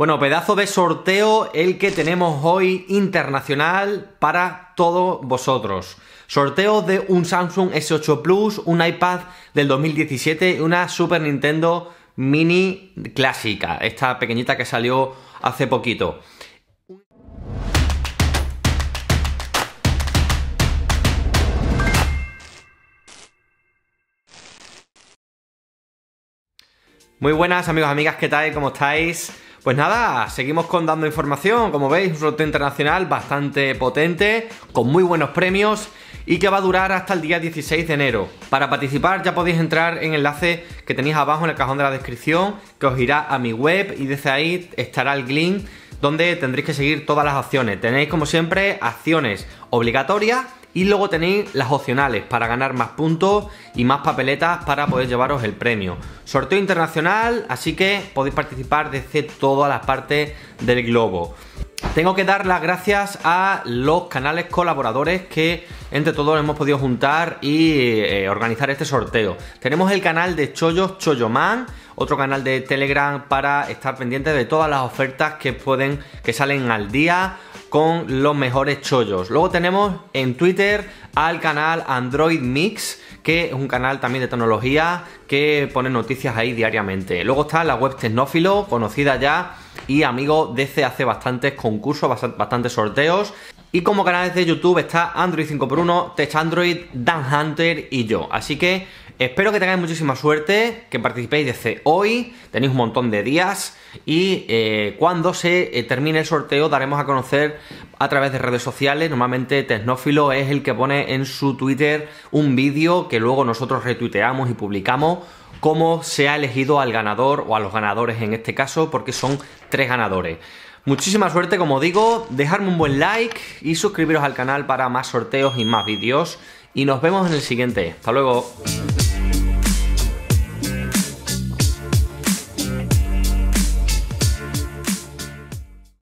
Bueno, pedazo de sorteo el que tenemos hoy internacional para todos vosotros. Sorteo de un Samsung S8 Plus, un iPad del 2017 y una Super Nintendo Mini clásica, esta pequeñita que salió hace poquito. Muy buenas amigos, amigas, ¿qué tal? ¿Cómo estáis? Pues nada, seguimos con dando información, como veis, un sorteo internacional bastante potente, con muy buenos premios y que va a durar hasta el día 16 de enero. Para participar ya podéis entrar en el enlace que tenéis abajo en el cajón de la descripción, que os irá a mi web y desde ahí estará el link donde tendréis que seguir todas las acciones. Tenéis como siempre acciones obligatorias y luego tenéis las opcionales para ganar más puntos y más papeletas para poder llevaros el premio. Sorteo internacional, así que podéis participar desde todas las partes del globo. Tengo que dar las gracias a los canales colaboradores que entre todos hemos podido juntar y eh, organizar este sorteo. Tenemos el canal de Chollos Cholloman, otro canal de Telegram para estar pendiente de todas las ofertas que pueden que salen al día con los mejores chollos. Luego tenemos en Twitter al canal Android Mix, que es un canal también de tecnología que pone noticias ahí diariamente. Luego está la web Tecnófilo, conocida ya y amigo desde hace bastantes concursos, bastantes sorteos. Y como canales de YouTube está Android 5x1, Tech Android, Dan Hunter y yo. Así que Espero que tengáis muchísima suerte, que participéis desde hoy, tenéis un montón de días y eh, cuando se eh, termine el sorteo daremos a conocer a través de redes sociales. Normalmente Tecnófilo es el que pone en su Twitter un vídeo que luego nosotros retuiteamos y publicamos cómo se ha elegido al ganador o a los ganadores en este caso porque son tres ganadores. Muchísima suerte como digo, dejarme un buen like y suscribiros al canal para más sorteos y más vídeos y nos vemos en el siguiente. Hasta luego.